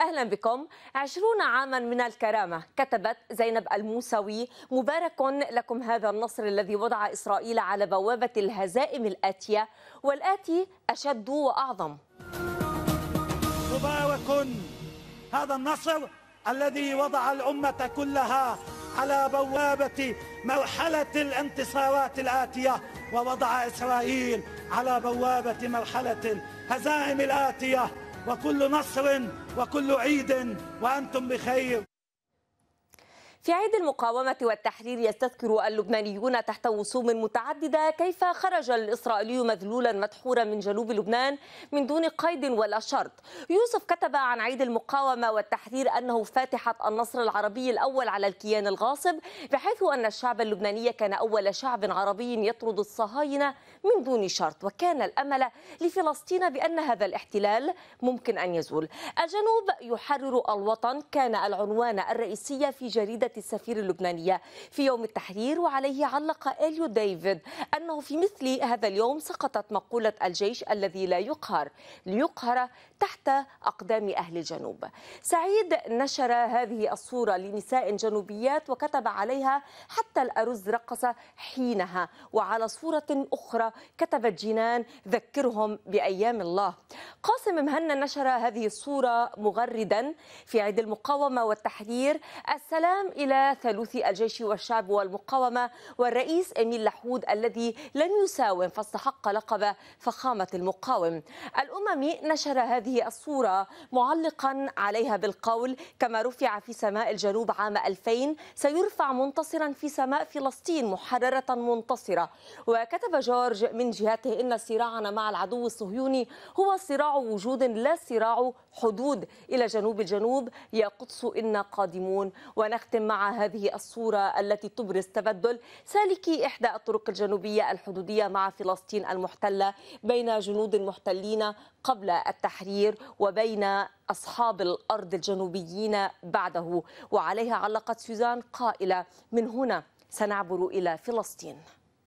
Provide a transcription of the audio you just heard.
أهلا بكم عشرون عاما من الكرامة كتبت زينب الموسوي مبارك لكم هذا النصر الذي وضع إسرائيل على بوابة الهزائم الآتية والآتي أشد وأعظم مبارك هذا النصر الذي وضع الأمة كلها على بوابة مرحلة الانتصارات الآتية ووضع إسرائيل على بوابة مرحلة الهزائم الآتية وكل نصر وكل عيد وأنتم بخير في عيد المقاومة والتحرير يستذكر اللبنانيون تحت وصوم متعددة كيف خرج الإسرائيلي مذلولا مدحورا من جنوب لبنان من دون قيد ولا شرط يوسف كتب عن عيد المقاومة والتحرير أنه فاتحة النصر العربي الأول على الكيان الغاصب بحيث أن الشعب اللبناني كان أول شعب عربي يطرد الصهاينة من دون شرط وكان الأمل لفلسطين بأن هذا الاحتلال ممكن أن يزول الجنوب يحرر الوطن كان العنوان الرئيسي في جريدة السفير اللبنانية في يوم التحرير وعليه علق إليو ديفيد أنه في مثل هذا اليوم سقطت مقولة الجيش الذي لا يقهر ليقهر تحت أقدام أهل الجنوب سعيد نشر هذه الصورة لنساء جنوبيات وكتب عليها حتى الأرز رقص حينها وعلى صورة أخرى كتبت جنان ذكرهم بأيام الله قاسم مهنا نشر هذه الصورة مغردا في عيد المقاومة والتحرير السلام إلى ثالوث الجيش والشعب والمقاومة والرئيس إميل لحود الذي لم يساوم فاستحق لقب فخامة المقاوم الأممي نشر هذه الصورة معلقا عليها بالقول كما رفع في سماء الجنوب عام 2000 سيرفع منتصرا في سماء فلسطين محررة منتصرة وكتب جورج من جهته إن صراعنا مع العدو الصهيوني هو صراع وجود لا صراع حدود إلى جنوب الجنوب يا قدس إنا قادمون ونختم مع مع هذه الصورة التي تبرز تبدل سالكي إحدى الطرق الجنوبية الحدودية مع فلسطين المحتلة بين جنود المحتلين قبل التحرير وبين أصحاب الأرض الجنوبيين بعده وعليها علقت سوزان قائلة من هنا سنعبر إلى فلسطين